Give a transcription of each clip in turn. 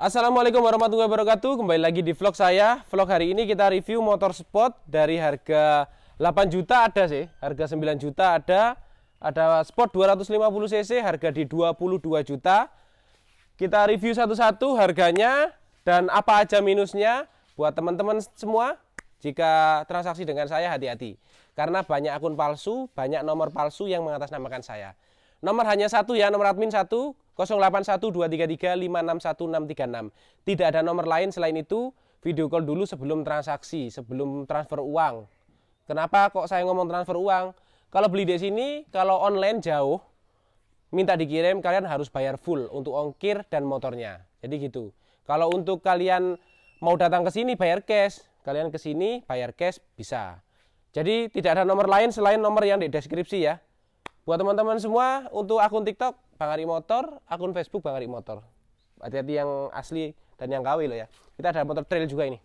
Assalamualaikum warahmatullahi wabarakatuh Kembali lagi di vlog saya Vlog hari ini kita review motor sport Dari harga 8 juta ada sih Harga 9 juta ada Ada sport 250cc Harga di 22 juta Kita review satu-satu harganya Dan apa aja minusnya Buat teman-teman semua Jika transaksi dengan saya hati-hati Karena banyak akun palsu Banyak nomor palsu yang mengatasnamakan saya Nomor hanya satu ya, nomor admin satu 081233561636. Tidak ada nomor lain selain itu. Video call dulu sebelum transaksi, sebelum transfer uang. Kenapa kok saya ngomong transfer uang? Kalau beli di sini, kalau online jauh, minta dikirim kalian harus bayar full untuk ongkir dan motornya. Jadi gitu. Kalau untuk kalian mau datang ke sini bayar cash, kalian ke sini bayar cash bisa. Jadi tidak ada nomor lain selain nomor yang di deskripsi ya. Buat teman-teman semua, untuk akun TikTok Bang Ari Motor, akun Facebook Bang Ari Motor. Hati-hati yang asli dan yang KW loh ya. Kita ada motor trail juga ini.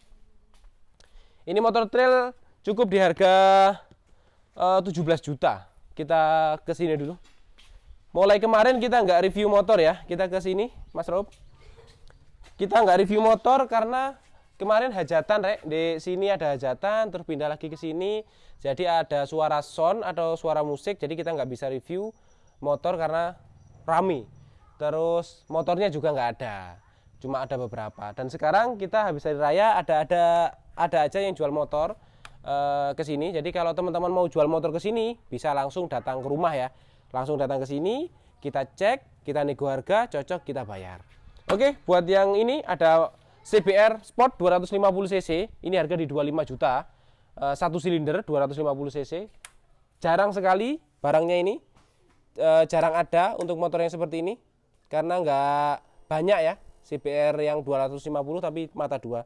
Ini motor trail cukup di harga eh, uh, 17 juta. Kita ke sini dulu. Mulai kemarin kita nggak review motor ya. Kita ke sini, Mas Rob. Kita nggak review motor karena kemarin hajatan rek di sini ada hajatan terus pindah lagi ke sini jadi ada suara sound atau suara musik jadi kita nggak bisa review motor karena rame terus motornya juga nggak ada cuma ada beberapa dan sekarang kita habis hari raya ada ada ada aja yang jual motor uh, ke sini jadi kalau teman-teman mau jual motor ke sini bisa langsung datang ke rumah ya langsung datang ke sini kita cek kita nego harga cocok kita bayar oke buat yang ini ada CBR Sport 250 cc, ini harga di 25 juta. Eh, satu silinder 250 cc. Jarang sekali barangnya ini. Eh, jarang ada untuk motor yang seperti ini karena nggak banyak ya CBR yang 250 tapi mata dua.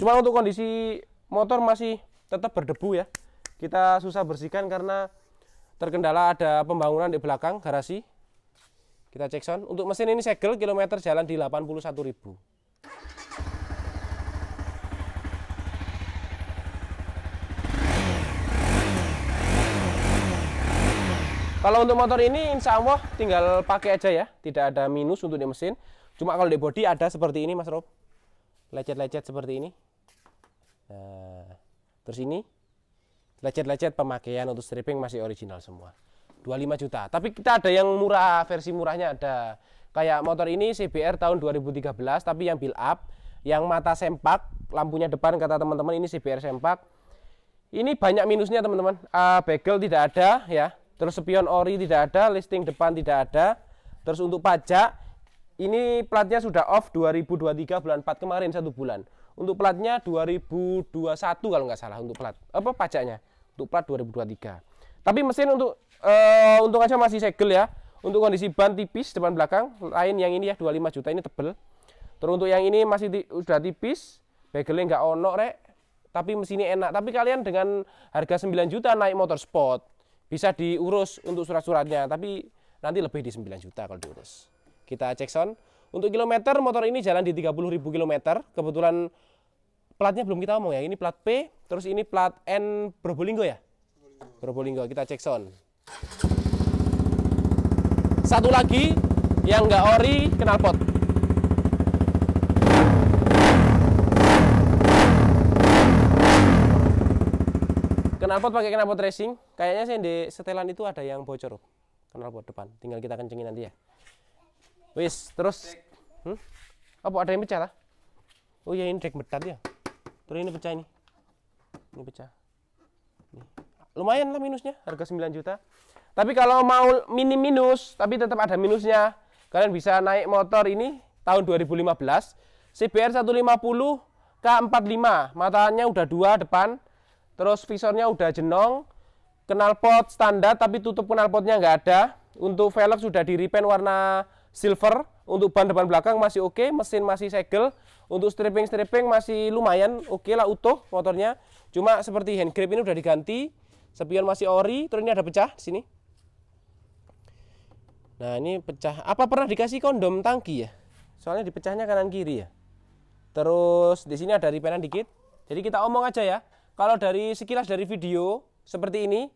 Cuma untuk kondisi motor masih tetap berdebu ya. Kita susah bersihkan karena terkendala ada pembangunan di belakang garasi. Kita cek sound. Untuk mesin ini segel kilometer jalan di 81.000. Kalau untuk motor ini insya Allah tinggal pakai aja ya, tidak ada minus untuk di mesin. Cuma kalau di body ada seperti ini Mas Rob, lecet-lecet seperti ini. Nah, terus ini lecet-lecet pemakaian untuk stripping masih original semua. 25 juta. Tapi kita ada yang murah, versi murahnya ada. Kayak motor ini CBR tahun 2013 tapi yang build up, yang mata sempak, lampunya depan kata teman-teman ini CBR sempak. Ini banyak minusnya teman-teman. Uh, ah, bagel tidak ada ya Terus spion ori tidak ada, listing depan tidak ada. Terus untuk pajak ini platnya sudah off 2023 bulan 4 kemarin satu bulan. Untuk platnya 2021 kalau nggak salah untuk plat apa pajaknya untuk plat 2023. Tapi mesin untuk uh, untuk aja masih segel ya. Untuk kondisi ban tipis depan belakang, lain yang ini ya 25 juta ini tebel. Terus untuk yang ini masih di, sudah tipis, bagelnya nggak onok rek. Tapi mesinnya enak. Tapi kalian dengan harga 9 juta naik motor sport, bisa diurus untuk surat-suratnya tapi nanti lebih di 9 juta kalau diurus kita cek sound untuk kilometer motor ini jalan di 30.000 km kebetulan platnya belum kita omong ya ini plat P terus ini plat N Probolinggo ya Probolinggo kita cek sound satu lagi yang nggak ori kenal pot Kenalpot pakai knalpot racing. Kayaknya sih di setelan itu ada yang bocor. Kenalpot depan. Tinggal kita kencengin nanti ya. Wis, terus hmm? apa ada yang pecah lah? Oh ya ini dek metal ya. Terus ini pecah ini. Ini pecah. Ini. Lumayan lah minusnya, harga 9 juta. Tapi kalau mau mini minus, tapi tetap ada minusnya. Kalian bisa naik motor ini tahun 2015 CBR 150 K45. Matanya udah dua depan, terus visornya udah jenong knalpot standar tapi tutup knalpotnya nggak ada untuk velg sudah di repaint warna silver untuk ban depan belakang masih oke okay, mesin masih segel untuk stripping stripping masih lumayan oke okay lah utuh motornya cuma seperti hand grip ini udah diganti spion masih ori terus ini ada pecah di sini nah ini pecah apa pernah dikasih kondom tangki ya soalnya dipecahnya kanan kiri ya terus di sini ada repaintan dikit jadi kita omong aja ya kalau dari sekilas dari video seperti ini,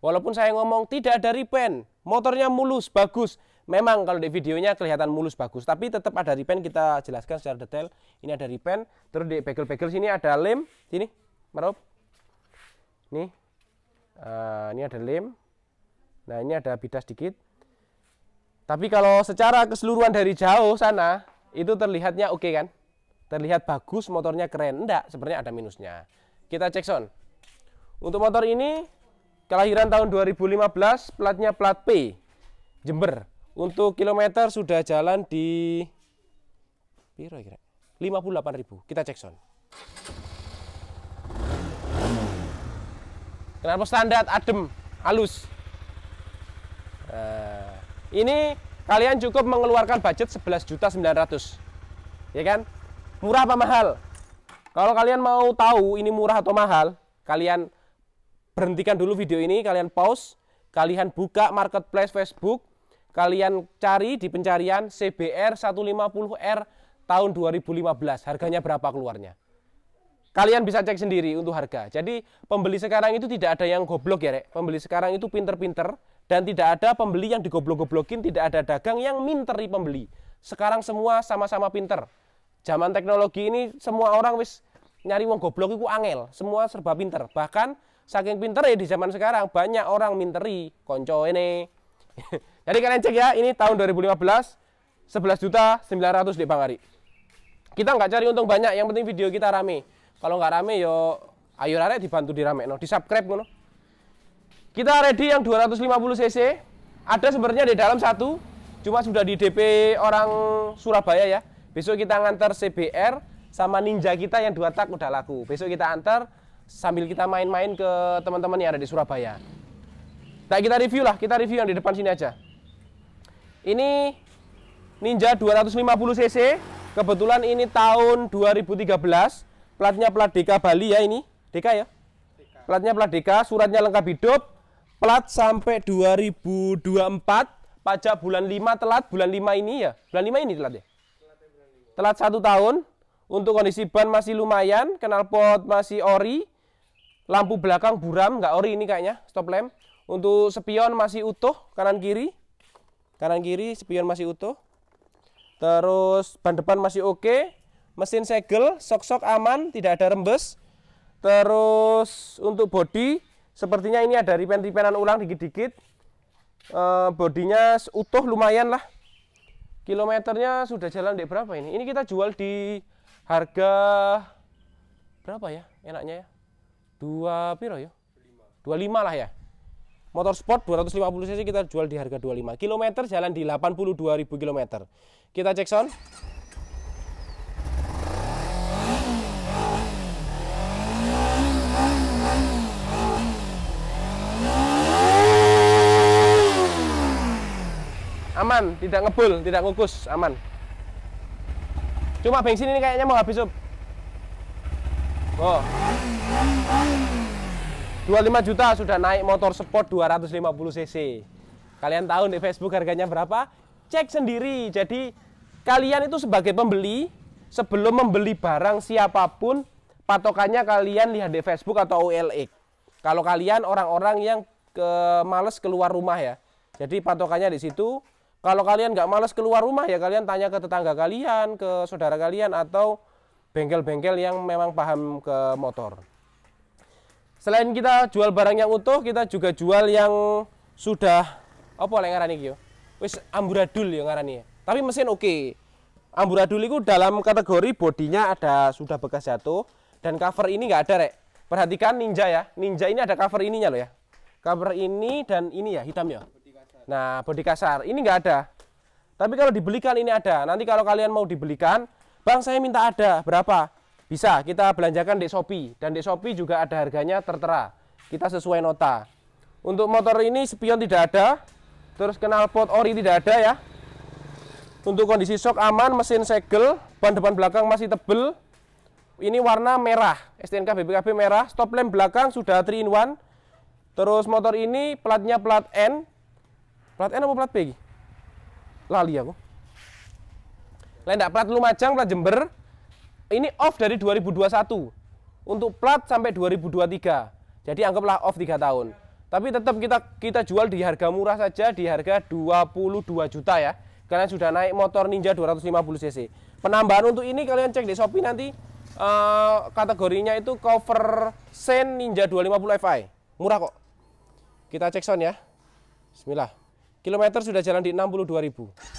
walaupun saya ngomong tidak ada repaint, motornya mulus, bagus. Memang kalau di videonya kelihatan mulus bagus, tapi tetap ada repaint kita jelaskan secara detail. Ini ada repaint, terus di bagel-bagel sini ada lem, sini, merup. Nih, eh, uh, ini ada lem. Nah ini ada bidas sedikit. Tapi kalau secara keseluruhan dari jauh sana, itu terlihatnya oke okay, kan? Terlihat bagus, motornya keren. Enggak, sebenarnya ada minusnya. Kita cek sound. Untuk motor ini kelahiran tahun 2015, platnya plat P. Jember. Untuk kilometer sudah jalan di 58.000. Ya Kita cek sound. Kenapa standar adem, halus. Nah, ini kalian cukup mengeluarkan budget 11.900. Ya kan? Murah apa mahal? Kalau kalian mau tahu ini murah atau mahal, kalian berhentikan dulu video ini, kalian pause, kalian buka marketplace Facebook, kalian cari di pencarian CBR 150R tahun 2015. Harganya berapa keluarnya? Kalian bisa cek sendiri untuk harga. Jadi pembeli sekarang itu tidak ada yang goblok ya, Rek. Pembeli sekarang itu pinter-pinter dan tidak ada pembeli yang digoblok-goblokin, tidak ada dagang yang minteri pembeli. Sekarang semua sama-sama pinter. Zaman teknologi ini semua orang wis nyari wong goblok itu angel, semua serba pinter. Bahkan saking pinter ya di zaman sekarang banyak orang minteri konco ini. Jadi kalian cek ya, ini tahun 2015 11 juta 900 di Bang Ari. Kita nggak cari untung banyak, yang penting video kita rame. Kalau nggak rame yo ayo rarek dibantu dirame no, di subscribe no Kita ready yang 250 cc. Ada sebenarnya di dalam satu, cuma sudah di DP orang Surabaya ya. Besok kita ngantar CBR sama ninja kita yang dua tak udah laku. Besok kita antar sambil kita main-main ke teman-teman yang ada di Surabaya. Nah, kita review lah, kita review yang di depan sini aja. Ini Ninja 250 cc. Kebetulan ini tahun 2013. Platnya plat DK Bali ya ini. DK ya? Platnya plat DK, suratnya lengkap hidup. Plat sampai 2024, pajak bulan 5 telat, bulan 5 ini ya. Bulan 5 ini telat ya? Telat satu tahun, untuk kondisi ban masih lumayan, knalpot masih ori, lampu belakang buram, nggak ori ini kayaknya, stop lamp. Untuk spion masih utuh, kanan kiri. Kanan kiri spion masih utuh. Terus ban depan masih oke. Mesin segel, sok-sok aman, tidak ada rembes. Terus untuk bodi sepertinya ini ada ripen-ripenan ulang dikit-dikit. E, bodinya utuh lumayan lah. Kilometernya sudah jalan di berapa ini? Ini kita jual di harga berapa ya enaknya ya dua piro ya dua lima lah ya motor sport 250 cc kita jual di harga 25 km jalan di 82.000 km kita cek sound aman tidak ngebul tidak ngukus aman Cuma bensin ini kayaknya mau habis, Sob. Oh. 25 juta sudah naik motor sport 250 cc. Kalian tahu di Facebook harganya berapa? Cek sendiri. Jadi kalian itu sebagai pembeli sebelum membeli barang siapapun patokannya kalian lihat di Facebook atau OLX. Kalau kalian orang-orang yang ke males keluar rumah ya. Jadi patokannya di situ kalau kalian nggak males keluar rumah ya kalian tanya ke tetangga kalian, ke saudara kalian atau bengkel-bengkel yang memang paham ke motor. Selain kita jual barang yang utuh, kita juga jual yang sudah apa yang ngarani kyo Wis amburadul ya ngarani. Tapi mesin oke. Okay. Amburadul itu dalam kategori bodinya ada sudah bekas jatuh dan cover ini nggak ada rek. Perhatikan Ninja ya. Ninja ini ada cover ininya loh ya. Cover ini dan ini ya hitam ya. Nah, bodi kasar ini enggak ada. Tapi kalau dibelikan ini ada. Nanti kalau kalian mau dibelikan, Bang saya minta ada berapa? Bisa kita belanjakan di Shopee dan di Shopee juga ada harganya tertera. Kita sesuai nota. Untuk motor ini spion tidak ada, terus knalpot ori tidak ada ya. Untuk kondisi shock aman, mesin segel, ban depan belakang masih tebel. Ini warna merah, STNK BPKB merah, stop lamp belakang sudah 3 in 1. Terus motor ini platnya plat N, Plat N apa plat P Lali aku. Lain tidak plat Lumajang, plat Jember. Ini off dari 2021 untuk plat sampai 2023. Jadi anggaplah off 3 tahun. Tapi tetap kita kita jual di harga murah saja di harga 22 juta ya. kalian sudah naik motor Ninja 250 cc. Penambahan untuk ini kalian cek di Shopee nanti uh, kategorinya itu cover Sen Ninja 250 Fi. Murah kok. Kita cek sound ya. Bismillah. Kilometer sudah jalan di 62 ribu. Kalau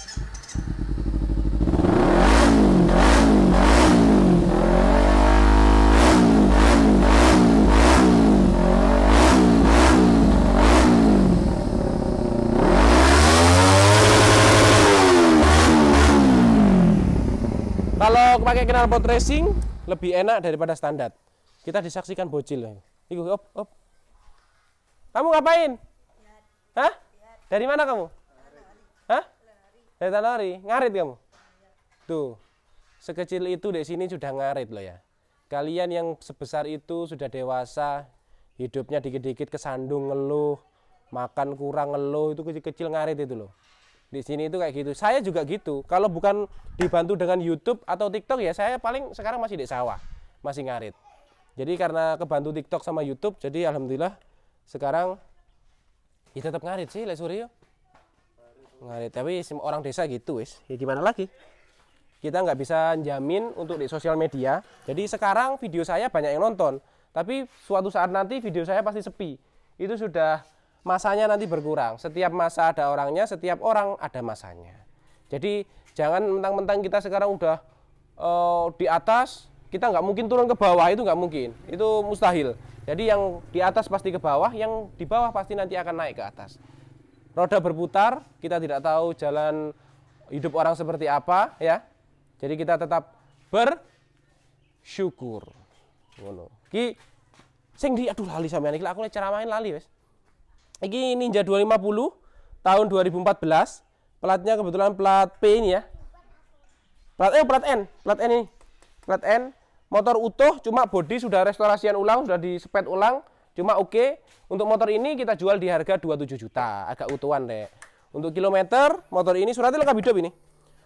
pakai knalpot racing lebih enak daripada standar. Kita disaksikan bocil. Iku op op. Kamu ngapain? Hah? Dari mana kamu? Hah? Dari Tanari. Ngarit kamu? Tuh. Sekecil itu di sini sudah ngarit loh ya. Kalian yang sebesar itu sudah dewasa, hidupnya dikit-dikit kesandung ngeluh, makan kurang ngeluh itu kecil-kecil ngarit itu loh. Di sini itu kayak gitu. Saya juga gitu. Kalau bukan dibantu dengan YouTube atau TikTok ya saya paling sekarang masih di sawah, masih ngarit. Jadi karena kebantu TikTok sama YouTube, jadi alhamdulillah sekarang ya tetap ngarit sih le suryo ngarit tapi orang desa gitu wis ya gimana lagi kita nggak bisa jamin untuk di sosial media jadi sekarang video saya banyak yang nonton tapi suatu saat nanti video saya pasti sepi itu sudah masanya nanti berkurang setiap masa ada orangnya setiap orang ada masanya jadi jangan mentang-mentang kita sekarang udah uh, di atas kita nggak mungkin turun ke bawah itu nggak mungkin itu mustahil jadi yang di atas pasti ke bawah, yang di bawah pasti nanti akan naik ke atas. Roda berputar, kita tidak tahu jalan hidup orang seperti apa ya. Jadi kita tetap bersyukur. Ngono. Ki sing di aduh lali sampean iki aku lek ceramahin lali wis. Iki Ninja 250 tahun 2014. Platnya kebetulan plat P ini ya. Plat eh plat N, plat N ini. Plat N motor utuh cuma bodi sudah restorasian ulang sudah disepet ulang cuma oke okay. untuk motor ini kita jual di harga 27 juta agak utuhan deh untuk kilometer motor ini suratnya lengkap hidup ini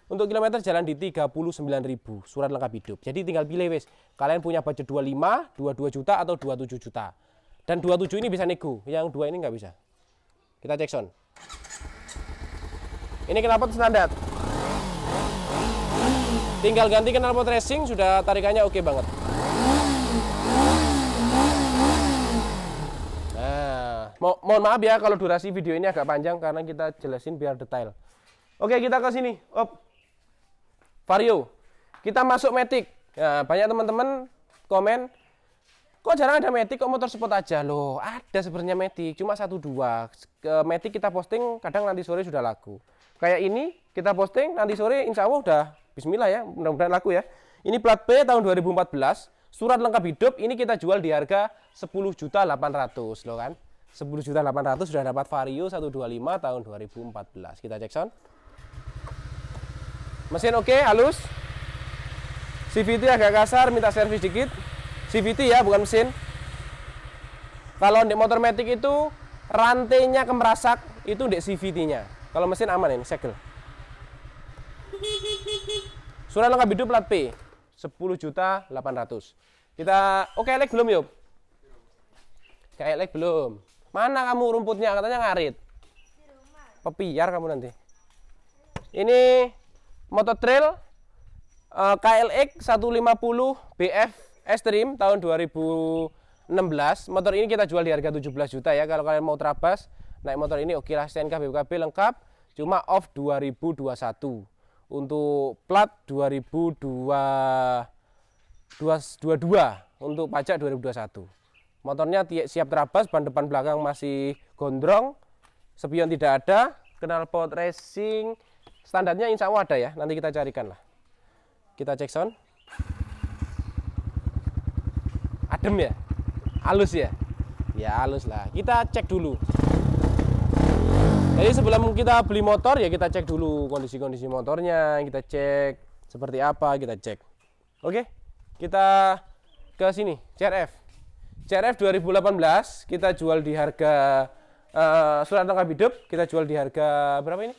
untuk kilometer jalan di 39.000 surat lengkap hidup jadi tinggal pilih wes kalian punya budget 25 22 juta atau 27 juta dan 27 ini bisa nego yang dua ini nggak bisa kita cek sound ini kenapa standar Tinggal ganti knalpot racing sudah tarikannya oke okay banget. Nah, mo mohon maaf ya kalau durasi video ini agak panjang karena kita jelasin biar detail. Oke, kita ke sini. Op. Vario. Kita masuk Matic. Nah, banyak teman-teman komen kok jarang ada Matic kok motor sport aja loh ada sebenarnya Matic cuma satu dua Matic kita posting kadang nanti sore sudah laku kayak ini kita posting nanti sore insya Allah udah Bismillah ya, mudah-mudahan laku ya. Ini plat B tahun 2014, surat lengkap hidup ini kita jual di harga 10.800 loh kan. 10.800 sudah dapat Vario 125 tahun 2014. Kita cek sound. Mesin oke, okay, halus. CVT agak kasar, minta servis dikit. CVT ya, bukan mesin. Kalau di motor matic itu rantainya kemerasak itu di CVT-nya. Kalau mesin aman ini, segel. Surat lengkap hidup plat P 10 juta 800. Kita oke okay, elek belum yuk? Kayak elek belum. Mana kamu rumputnya katanya ngarit. Pepiar kamu nanti. Ini motor trail uh, KLX 150 BF Extreme tahun 2016. Motor ini kita jual di harga 17 juta ya kalau kalian mau terabas. Naik motor ini oke okay lah STNK BKB lengkap cuma off 2021 untuk plat 2022 untuk pajak 2021 motornya siap terabas ban depan belakang masih gondrong spion tidak ada knalpot racing standarnya insya Allah ada ya nanti kita carikan lah kita cek sound adem ya halus ya ya halus lah kita cek dulu jadi sebelum kita beli motor ya kita cek dulu kondisi-kondisi motornya, kita cek seperti apa, kita cek. Oke, kita ke sini CRF. CRF 2018 kita jual di harga uh, surat lengkap hidup kita jual di harga berapa ini?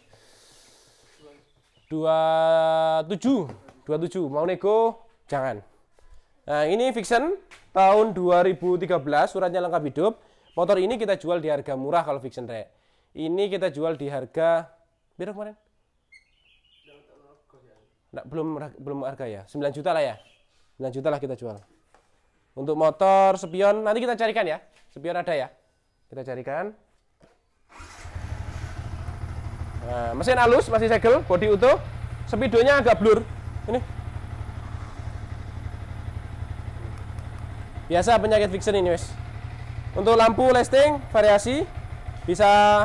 27 27 mau nego jangan. Nah, ini fiction tahun 2013 suratnya lengkap hidup. Motor ini kita jual di harga murah kalau fiction rek ini kita jual di harga biru kemarin? nah, belum belum harga ya. 9 juta lah ya. 9 juta lah kita jual. Untuk motor spion nanti kita carikan ya. Spion ada ya. Kita carikan. Nah, mesin halus masih segel, bodi utuh. Speedonya agak blur. Ini. Biasa penyakit fiction ini, wes. Untuk lampu listing variasi bisa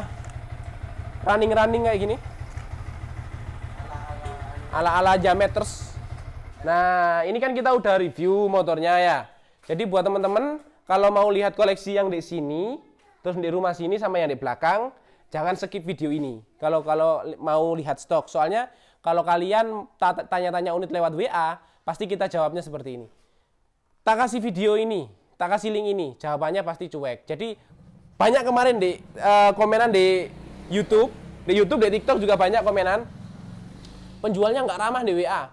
running-running kayak gini. Ala-ala Jameters. Nah, ini kan kita udah review motornya ya. Jadi buat teman-teman kalau mau lihat koleksi yang di sini, terus di rumah sini sama yang di belakang, jangan skip video ini. Kalau kalau mau lihat stok, soalnya kalau kalian tanya-tanya unit lewat WA, pasti kita jawabnya seperti ini. Tak kasih video ini, tak kasih link ini, jawabannya pasti cuek. Jadi banyak kemarin di uh, komenan di YouTube, di YouTube, di TikTok juga banyak komenan. Penjualnya nggak ramah di WA.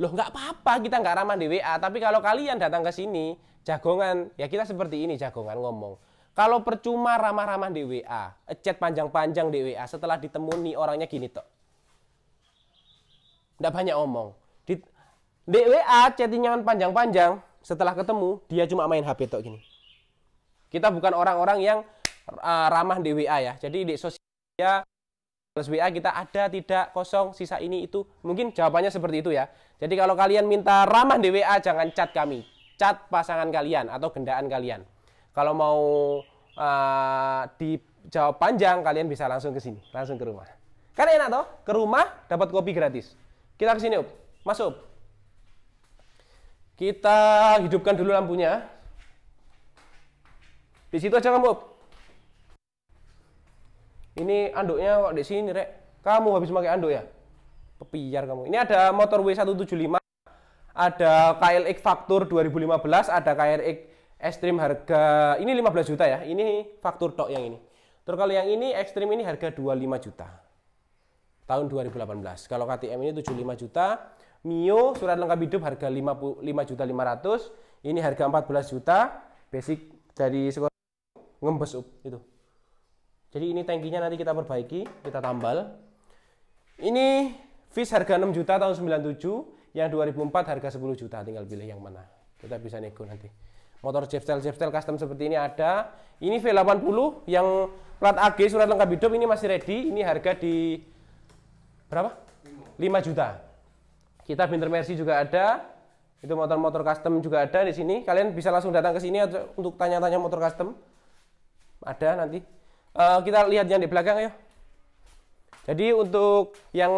Loh nggak apa-apa kita nggak ramah di WA, tapi kalau kalian datang ke sini, jagongan, ya kita seperti ini jagongan ngomong. Kalau percuma ramah-ramah di WA, chat panjang-panjang di WA, setelah ditemuni orangnya gini tok. Nggak banyak omong. Di, di WA chattingnya kan panjang-panjang, setelah ketemu dia cuma main HP tok gini. Kita bukan orang-orang yang uh, ramah di WA ya. Jadi di sosial ya plus WA kita ada tidak kosong sisa ini itu mungkin jawabannya seperti itu ya jadi kalau kalian minta ramah di WA jangan cat kami cat pasangan kalian atau gendaan kalian kalau mau uh, dijawab panjang kalian bisa langsung ke sini langsung ke rumah kan enak toh ke rumah dapat kopi gratis kita ke sini up masuk kita hidupkan dulu lampunya di situ aja kamu up ini anduknya kok di sini, Rek. Kamu habis pakai anduk ya? Pepiar kamu. Ini ada motor W175, ada KLX Faktur 2015, ada KLX Extreme harga ini 15 juta ya. Ini faktur tok yang ini. Terus kalau yang ini Extreme ini harga 25 juta. Tahun 2018. Kalau KTM ini 75 juta, Mio surat lengkap hidup harga 5 juta 500, ini harga 14 juta, basic dari sekolah ngembes up itu. Jadi ini tangkinya nanti kita perbaiki, kita tambal. Ini fish harga 6 juta tahun 97, yang 2004 harga 10 juta, tinggal pilih yang mana. Kita bisa nego nanti. Motor Jeftel Jeftel custom seperti ini ada. Ini V80 yang plat AG surat lengkap hidup ini masih ready, ini harga di berapa? 5 juta. Kita Binter Mercy juga ada. Itu motor-motor custom juga ada di sini. Kalian bisa langsung datang ke sini untuk tanya-tanya motor custom. Ada nanti Eh, kita lihat yang di belakang ya. Jadi untuk yang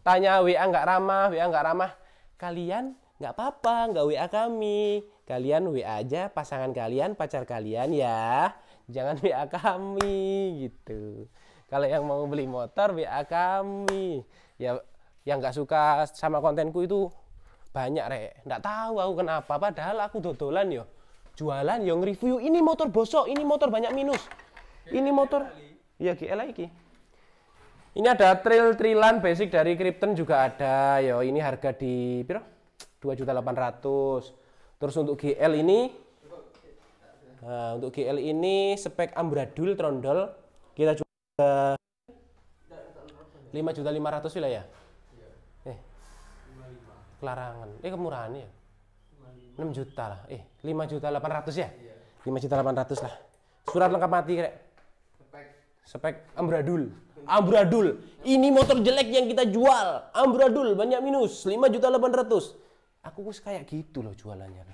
tanya WA nggak ramah, WA nggak ramah, kalian nggak apa-apa, nggak WA kami. Kalian WA aja pasangan kalian, pacar kalian ya. Jangan WA kami gitu. Kalau yang mau beli motor WA kami. Ya yang nggak suka sama kontenku itu banyak rek nggak tahu aku kenapa padahal aku dodolan yo jualan yang review ini motor bosok ini motor banyak minus ini motor ya GL iki ini ada trail trilan basic dari Krypton juga ada yo ini harga di piro 2.800 terus untuk GL ini nah, untuk GL ini spek ambradul trondol kita juga lima juta ratus ya? Iya. eh kelarangan eh kemurahan ya enam juta lah eh lima juta 800 ya iya. Lima juta 800 lah surat lengkap mati spek ambradul ambradul ini motor jelek yang kita jual ambradul banyak minus 5 juta 800 aku wis kayak gitu loh jualannya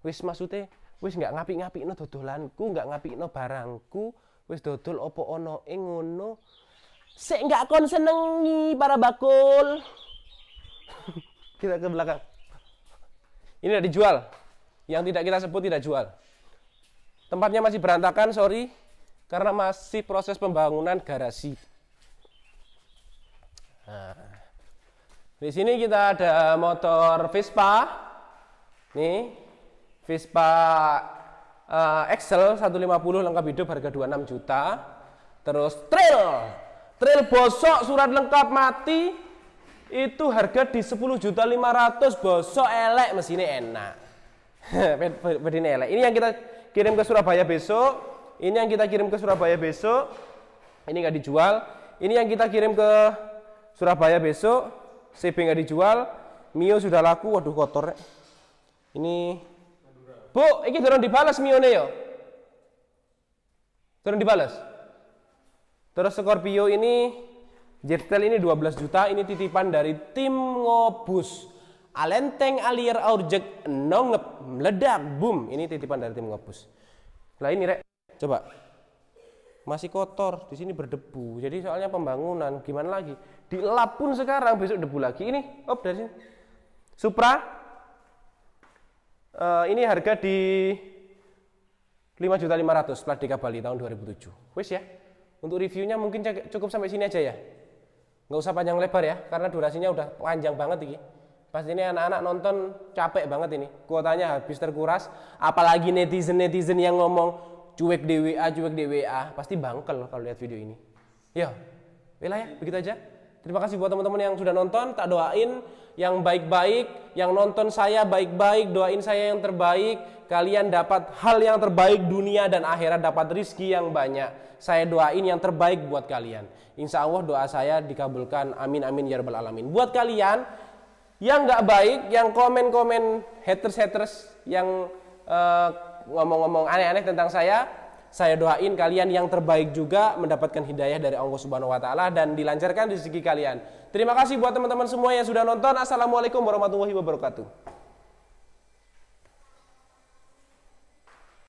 wis maksudnya wis nggak ngapi ngapi no dodolanku nggak ngapi no barangku wis dodol opo ono ingono e se nggak kon senengi para bakul kita ke belakang ini tidak dijual yang tidak kita sebut tidak jual tempatnya masih berantakan sorry karena masih proses pembangunan garasi. Nah, di sini kita ada motor Vespa, nih Vespa uh, Excel 150 lengkap hidup harga 26 juta. Terus trail, trail bosok surat lengkap mati itu harga di 10 juta 500 bosok elek mesinnya enak. elek. Ini yang kita kirim ke Surabaya besok ini yang kita kirim ke Surabaya besok. Ini nggak dijual. Ini yang kita kirim ke Surabaya besok. CB nggak dijual. Mio sudah laku. Waduh kotor. Ini. Bu, ini turun dibalas Mio Neo. Turun dibalas. Terus Scorpio ini Jetel ini 12 juta, ini titipan dari tim Ngobus. Alenteng alier aurjek nongep meledak boom. Ini titipan dari tim Ngobus. Lah ini rek Coba. Masih kotor, di sini berdebu. Jadi soalnya pembangunan, gimana lagi? Dilap pun sekarang besok debu lagi. Ini, op dari sini. Supra. Uh, ini harga di 5.500 di Bali tahun 2007. Wis ya. Untuk reviewnya mungkin cukup sampai sini aja ya. Nggak usah panjang lebar ya, karena durasinya udah panjang banget ini. Pas ini anak-anak nonton capek banget ini. Kuotanya habis terkuras, apalagi netizen-netizen yang ngomong cuek DWA cuek DWA pasti bangkel kalau lihat video ini iya. ya wilayah begitu aja terima kasih buat teman-teman yang sudah nonton tak doain yang baik-baik yang nonton saya baik-baik doain saya yang terbaik kalian dapat hal yang terbaik dunia dan akhirat dapat rizki yang banyak saya doain yang terbaik buat kalian insya Allah doa saya dikabulkan amin amin ya rabbal alamin buat kalian yang nggak baik yang komen-komen haters haters yang eh, ngomong-ngomong aneh-aneh tentang saya, saya doain kalian yang terbaik juga mendapatkan hidayah dari Allah Subhanahu wa taala dan dilancarkan rezeki kalian. Terima kasih buat teman-teman semua yang sudah nonton. Assalamualaikum warahmatullahi wabarakatuh.